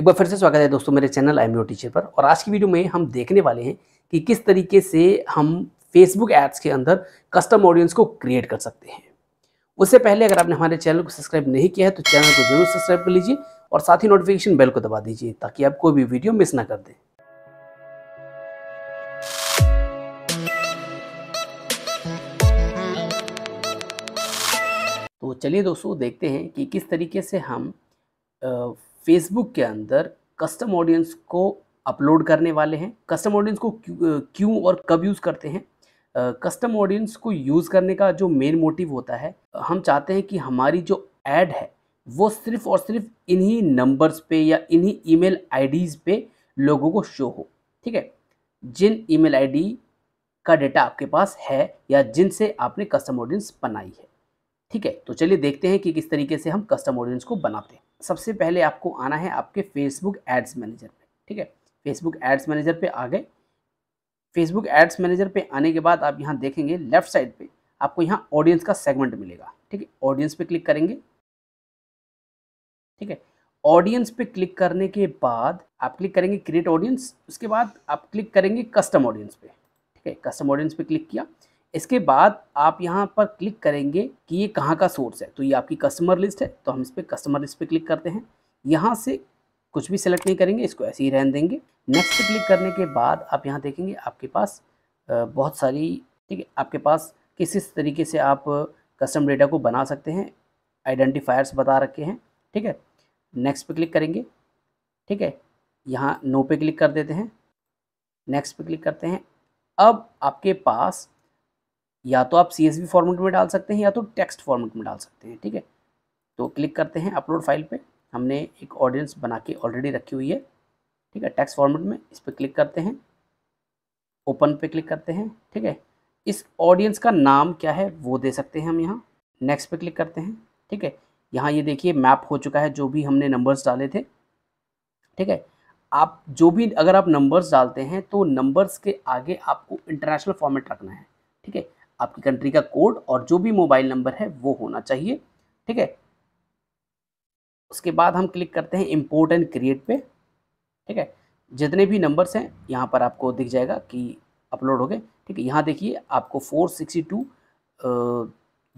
एक बार फिर से स्वागत है दोस्तों मेरे channel I M U teacher पर और आज की वीडियो में हम देखने वाले हैं कि किस तरीके से हम फेसबुक एड्स के अंदर कस्टम ऑडियंस को क्रिएट कर सकते हैं उससे पहले अगर आपने हमारे चैनल को सब्सक्राइब नहीं किया है तो चैनल को जरूर सब्सक्राइब कर लीजिए और साथ ही नोटिफिकेशन बेल को दबा दीजिए ताकि आप कोई भी वीडियो मिस ना कर दें तो चलिए दोस्तों देखते हैं कि किस तरीके से हम आ, फेसबुक के अंदर कस्टम ऑडियंस को अपलोड करने वाले हैं कस्टम ऑडियंस को क्यों और कब यूज़ करते हैं कस्टम ऑडियंस को यूज़ करने का जो मेन मोटिव होता है हम चाहते हैं कि हमारी जो एड है वो सिर्फ़ और सिर्फ इन्हीं नंबर्स पे या इन्हीं ईमेल आईडीज़ पे लोगों को शो हो ठीक है जिन ईमेल आईडी का डेटा आपके पास है या जिनसे आपने कस्टम ऑडियंस बनाई है ठीक है तो चलिए देखते हैं कि किस तरीके से हम कस्टम ऑडियंस को बनाते हैं सबसे पहले आपको आना है आपके फेसबुक एड्स मैनेजर पे ठीक है फेसबुक एड्स मैनेजर पे आ गए फेसबुक एड्स मैनेजर पे आने के बाद आप यहाँ देखेंगे लेफ्ट साइड पे आपको यहाँ ऑडियंस का सेगमेंट मिलेगा ठीक है ऑडियंस पे क्लिक करेंगे ठीक है ऑडियंस पे क्लिक करने के बाद आप क्लिक करेंगे क्रिएट ऑडियंस उसके बाद आप क्लिक करेंगे कस्टम ऑडियंस पे ठीक है कस्टम ऑडियंस पे क्लिक किया इसके बाद आप यहाँ पर क्लिक करेंगे कि ये कहाँ का सोर्स है तो ये आपकी कस्टमर लिस्ट है तो हम इस पर कस्टमर लिस्ट पर क्लिक करते हैं यहाँ से कुछ भी सिलेक्ट नहीं करेंगे इसको ऐसे ही रहने देंगे नेक्स्ट क्लिक करने के बाद आप यहाँ देखेंगे आपके पास बहुत सारी ठीक है आपके पास किस किस तरीके से आप कस्टम डेटा को बना सकते हैं आइडेंटिफायर्स बता रखे हैं ठीक है नेक्स्ट पे क्लिक करेंगे ठीक है यहाँ नो पे क्लिक कर देते हैं नेक्स्ट पे क्लिक करते हैं अब आपके पास या तो आप सी फॉर्मेट में डाल सकते हैं या तो टेक्स्ट फॉर्मेट में डाल सकते हैं ठीक है तो क्लिक करते हैं अपलोड फाइल पे हमने एक ऑडियंस बना के ऑलरेडी रखी हुई है ठीक है टेक्स्ट फॉर्मेट में इस पर क्लिक करते हैं ओपन पे क्लिक करते हैं ठीक है इस ऑडियंस का नाम क्या है वो दे सकते हैं हम यहाँ नेक्स्ट पे क्लिक करते हैं ठीक है यहाँ ये देखिए मैप हो चुका है जो भी हमने नंबर्स डाले थे ठीक है आप जो भी अगर आप नंबर्स डालते हैं तो नंबर्स के आगे आपको इंटरनेशनल फॉर्मेट रखना है ठीक है आपकी कंट्री का कोड और जो भी मोबाइल नंबर है वो होना चाहिए ठीक है उसके बाद हम क्लिक करते हैं इम्पोर्ट एंड क्रिएट पे ठीक है जितने भी नंबर्स हैं यहाँ पर आपको दिख जाएगा कि अपलोड हो गए ठीक है यहाँ देखिए आपको 462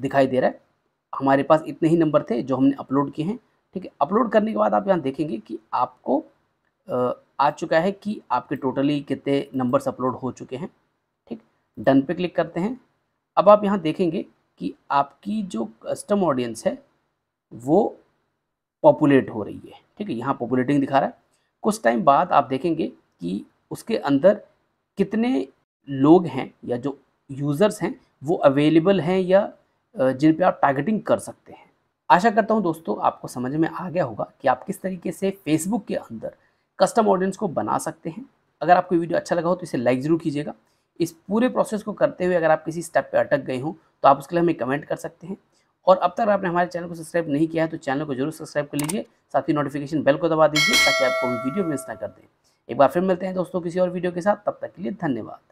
दिखाई दे रहा है हमारे पास इतने ही नंबर थे जो हमने अपलोड किए हैं ठीक है अपलोड करने के बाद आप यहाँ देखेंगे कि आपको आ चुका है कि आपके टोटली कितने नंबर्स अपलोड हो चुके हैं ठीक डन पे क्लिक करते हैं अब आप यहाँ देखेंगे कि आपकी जो कस्टम ऑडियंस है वो पॉपुलेट हो रही है ठीक है यहाँ पॉपुलेटिंग दिखा रहा है कुछ टाइम बाद आप देखेंगे कि उसके अंदर कितने लोग हैं या जो यूज़र्स हैं वो अवेलेबल हैं या जिन पे आप टारगेटिंग कर सकते हैं आशा करता हूँ दोस्तों आपको समझ में आ गया होगा कि आप किस तरीके से फेसबुक के अंदर कस्टम ऑडियंस को बना सकते हैं अगर आपको वीडियो अच्छा लगा हो तो इसे लाइक ज़रूर कीजिएगा इस पूरे प्रोसेस को करते हुए अगर आप किसी स्टेप पे अटक गए हो तो आप उसके लिए हमें कमेंट कर सकते हैं और अब तक आपने हमारे चैनल को सब्सक्राइब नहीं किया है तो चैनल को जरूर सब्सक्राइब कर लीजिए साथ ही नोटिफिकेशन बेल को दबा दीजिए ताकि आपको वीडियो मिस ना कर दें एक बार फिर मिलते हैं दोस्तों किसी और वीडियो के साथ तब तक के लिए धन्यवाद